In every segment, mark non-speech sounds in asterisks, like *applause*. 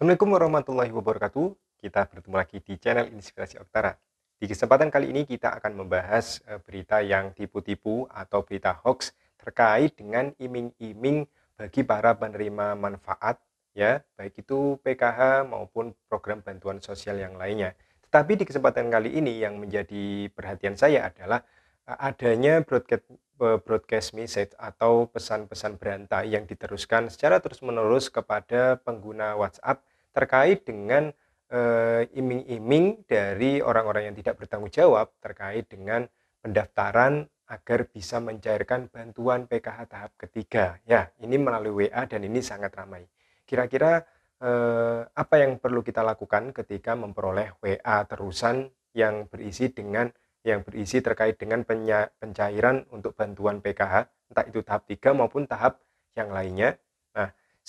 Assalamualaikum warahmatullahi wabarakatuh. Kita bertemu lagi di channel Inspirasi Oktara. Di kesempatan kali ini kita akan membahas eh, berita yang tipu-tipu atau berita hoax terkait dengan iming-iming bagi para penerima manfaat ya, baik itu PKH maupun program bantuan sosial yang lainnya. Tetapi di kesempatan kali ini yang menjadi perhatian saya adalah eh, adanya broadcast eh, broadcast message atau pesan-pesan berantai yang diteruskan secara terus-menerus kepada pengguna WhatsApp terkait dengan eh, iming-iming dari orang-orang yang tidak bertanggung jawab terkait dengan pendaftaran agar bisa mencairkan bantuan PKH tahap ketiga. Ya, ini melalui WA dan ini sangat ramai. Kira-kira eh, apa yang perlu kita lakukan ketika memperoleh WA terusan yang berisi dengan yang berisi terkait dengan pencairan untuk bantuan PKH, entah itu tahap tiga maupun tahap yang lainnya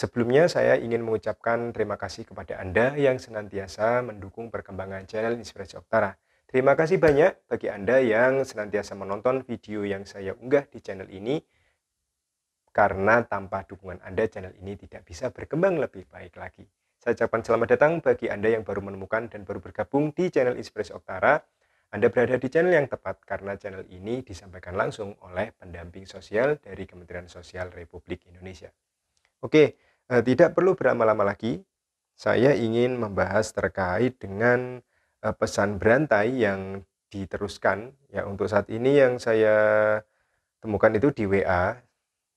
Sebelumnya saya ingin mengucapkan terima kasih kepada Anda yang senantiasa mendukung perkembangan channel Inspirasi Oktara. Terima kasih banyak bagi Anda yang senantiasa menonton video yang saya unggah di channel ini karena tanpa dukungan Anda channel ini tidak bisa berkembang lebih baik lagi. Saya ucapkan selamat datang bagi Anda yang baru menemukan dan baru bergabung di channel Inspirasi Oktara. Anda berada di channel yang tepat karena channel ini disampaikan langsung oleh pendamping sosial dari Kementerian Sosial Republik Indonesia. Oke, Eh, tidak perlu berlama-lama lagi. Saya ingin membahas terkait dengan eh, pesan berantai yang diteruskan ya untuk saat ini yang saya temukan itu di WA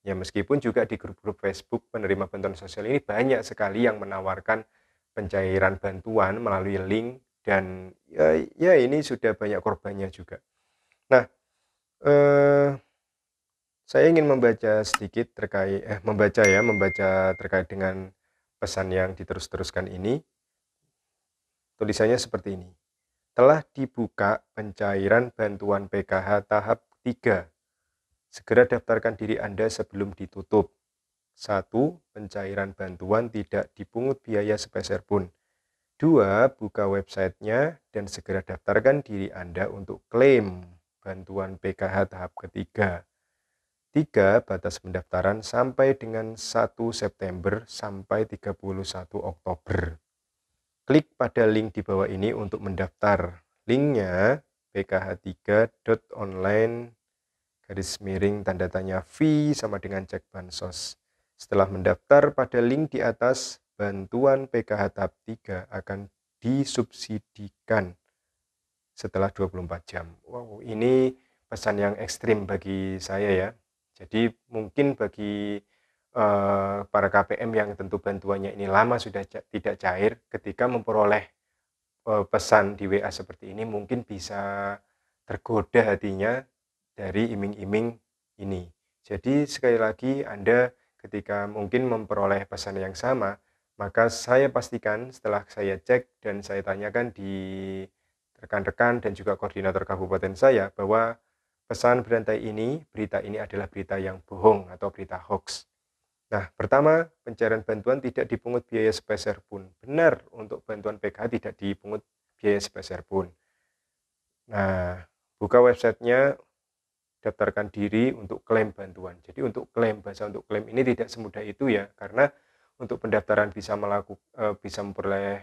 ya meskipun juga di grup-grup Facebook penerima bantuan sosial ini banyak sekali yang menawarkan pencairan bantuan melalui link dan ya, ya ini sudah banyak korbannya juga. Nah, eh, saya ingin membaca sedikit terkait eh membaca ya, membaca terkait dengan pesan yang diterus-teruskan ini. Tulisannya seperti ini. Telah dibuka pencairan bantuan PKH tahap 3. Segera daftarkan diri Anda sebelum ditutup. Satu, Pencairan bantuan tidak dipungut biaya sepeser pun. Dua, Buka websitenya dan segera daftarkan diri Anda untuk klaim bantuan PKH tahap ketiga. 3. Batas pendaftaran sampai dengan 1 September sampai 31 Oktober. Klik pada link di bawah ini untuk mendaftar. Linknya pkh3.online garis miring tanda tanya v sama dengan cek bansos. Setelah mendaftar pada link di atas, bantuan PKH tahap 3 akan disubsidikan setelah 24 jam. Wow, ini pesan yang ekstrim bagi saya ya. Jadi mungkin bagi uh, para KPM yang tentu bantuannya ini lama sudah tidak cair, ketika memperoleh uh, pesan di WA seperti ini mungkin bisa tergoda hatinya dari iming-iming ini. Jadi sekali lagi Anda ketika mungkin memperoleh pesan yang sama, maka saya pastikan setelah saya cek dan saya tanyakan di rekan-rekan dan juga koordinator kabupaten saya bahwa pesan berantai ini, berita ini adalah berita yang bohong atau berita hoax. Nah, pertama, pencairan bantuan tidak dipungut biaya sepeser pun. Benar, untuk bantuan PKH tidak dipungut biaya sepeser pun. Nah, buka websitenya, daftarkan diri untuk klaim bantuan. Jadi untuk klaim, bahasa untuk klaim ini tidak semudah itu ya, karena untuk pendaftaran bisa melakukan eh, bisa memperoleh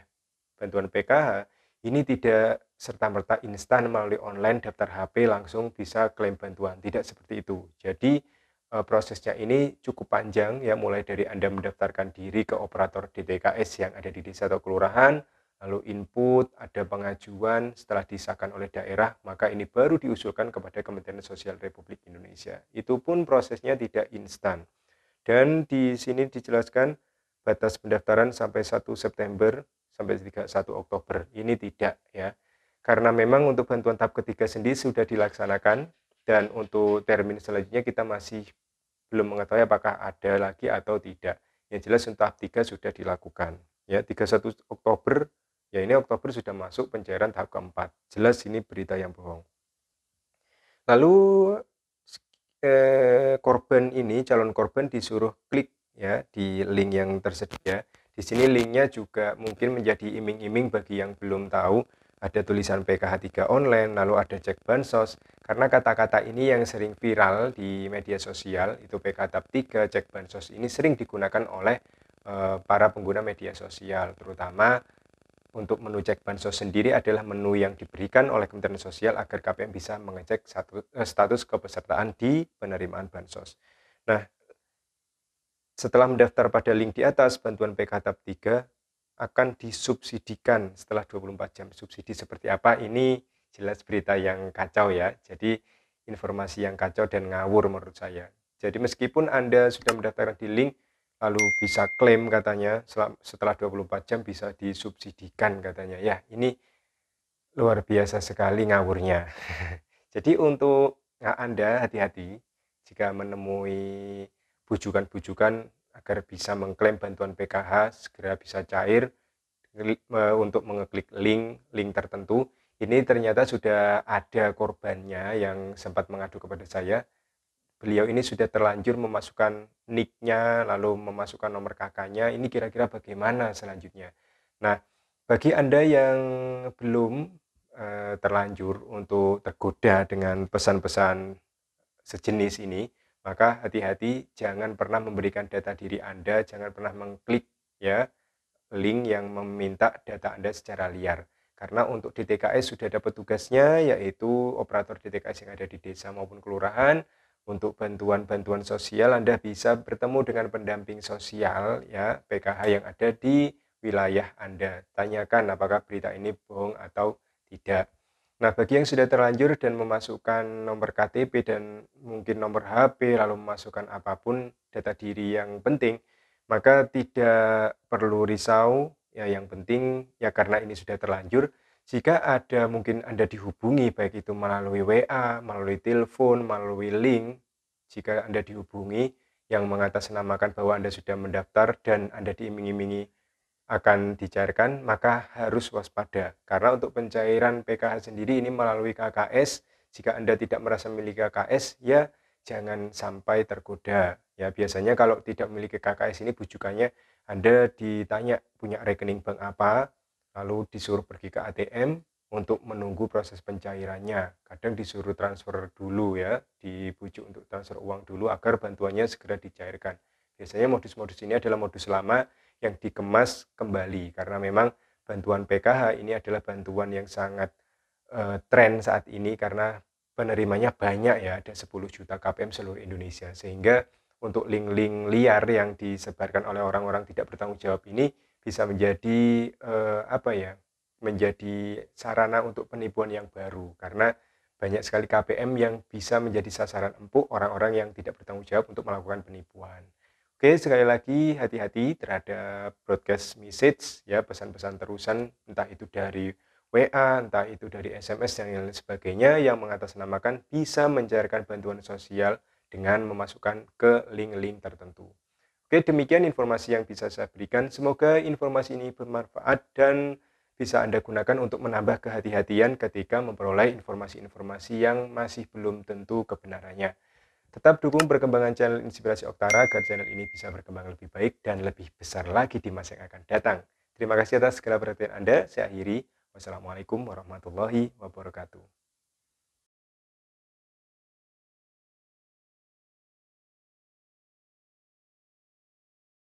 bantuan PKH ini tidak serta-merta instan melalui online daftar HP langsung bisa klaim bantuan. Tidak seperti itu. Jadi e, prosesnya ini cukup panjang ya mulai dari Anda mendaftarkan diri ke operator DTKS yang ada di desa atau kelurahan, lalu input, ada pengajuan, setelah disahkan oleh daerah, maka ini baru diusulkan kepada Kementerian Sosial Republik Indonesia. Itu pun prosesnya tidak instan. Dan di sini dijelaskan batas pendaftaran sampai 1 September sampai 31 Oktober. Ini tidak ya. Karena memang untuk bantuan tahap ketiga sendiri sudah dilaksanakan dan untuk termin selanjutnya kita masih belum mengetahui apakah ada lagi atau tidak. Yang jelas untuk tahap tiga sudah dilakukan. Ya, 31 Oktober ya ini Oktober sudah masuk pencairan tahap keempat. Jelas ini berita yang bohong. Lalu eh, korban ini calon korban disuruh klik ya di link yang tersedia di sini linknya juga mungkin menjadi iming-iming bagi yang belum tahu. Ada tulisan PKH3 online, lalu ada cek bansos. Karena kata-kata ini yang sering viral di media sosial, itu PKH 3, cek bansos ini sering digunakan oleh e, para pengguna media sosial, terutama untuk menu cek bansos sendiri adalah menu yang diberikan oleh Kementerian Sosial agar KPM bisa mengecek eh, status kepesertaan di penerimaan bansos. Nah, setelah mendaftar pada link di atas, bantuan PKH tahap 3 akan disubsidikan setelah 24 jam. Subsidi seperti apa? Ini jelas berita yang kacau ya. Jadi informasi yang kacau dan ngawur menurut saya. Jadi meskipun Anda sudah mendaftar di link, lalu bisa klaim katanya setelah 24 jam bisa disubsidikan katanya. Ya, ini luar biasa sekali ngawurnya. *laughs* Jadi untuk Anda hati-hati jika menemui bujukan-bujukan agar bisa mengklaim bantuan PKH segera bisa cair untuk mengeklik link link tertentu. Ini ternyata sudah ada korbannya yang sempat mengadu kepada saya. Beliau ini sudah terlanjur memasukkan nicknya, lalu memasukkan nomor kakaknya. Ini kira-kira bagaimana selanjutnya? Nah, bagi anda yang belum e, terlanjur untuk tergoda dengan pesan-pesan sejenis ini, maka hati-hati jangan pernah memberikan data diri Anda, jangan pernah mengklik ya link yang meminta data Anda secara liar. Karena untuk DTKS sudah ada petugasnya yaitu operator DTKS yang ada di desa maupun kelurahan. Untuk bantuan-bantuan sosial Anda bisa bertemu dengan pendamping sosial ya PKH yang ada di wilayah Anda. Tanyakan apakah berita ini bohong atau tidak. Nah, bagi yang sudah terlanjur dan memasukkan nomor KTP dan mungkin nomor HP, lalu memasukkan apapun data diri yang penting, maka tidak perlu risau. Ya, yang penting ya karena ini sudah terlanjur, jika ada mungkin Anda dihubungi baik itu melalui WA, melalui telepon, melalui link, jika Anda dihubungi yang mengatasnamakan bahwa Anda sudah mendaftar dan Anda diiming-imingi akan dicairkan maka harus waspada karena untuk pencairan PKH sendiri ini melalui KKS jika Anda tidak merasa memiliki KKS ya jangan sampai tergoda ya biasanya kalau tidak memiliki KKS ini bujukannya Anda ditanya punya rekening bank apa lalu disuruh pergi ke ATM untuk menunggu proses pencairannya kadang disuruh transfer dulu ya dibujuk untuk transfer uang dulu agar bantuannya segera dicairkan biasanya modus-modus ini adalah modus lama yang dikemas kembali karena memang bantuan PKH ini adalah bantuan yang sangat e, tren saat ini karena penerimanya banyak ya ada 10 juta KPM seluruh Indonesia sehingga untuk link-link liar yang disebarkan oleh orang-orang tidak bertanggung jawab ini bisa menjadi e, apa ya menjadi sarana untuk penipuan yang baru karena banyak sekali KPM yang bisa menjadi sasaran empuk orang-orang yang tidak bertanggung jawab untuk melakukan penipuan. Oke, sekali lagi hati-hati terhadap broadcast message ya, pesan-pesan terusan entah itu dari WA, entah itu dari SMS dan lain sebagainya yang mengatasnamakan bisa mencairkan bantuan sosial dengan memasukkan ke link-link tertentu. Oke, demikian informasi yang bisa saya berikan. Semoga informasi ini bermanfaat dan bisa Anda gunakan untuk menambah kehati-hatian ketika memperoleh informasi-informasi yang masih belum tentu kebenarannya. Tetap dukung perkembangan channel Inspirasi Oktara agar channel ini bisa berkembang lebih baik dan lebih besar lagi di masa yang akan datang. Terima kasih atas segala perhatian Anda. Saya akhiri. Wassalamualaikum warahmatullahi wabarakatuh.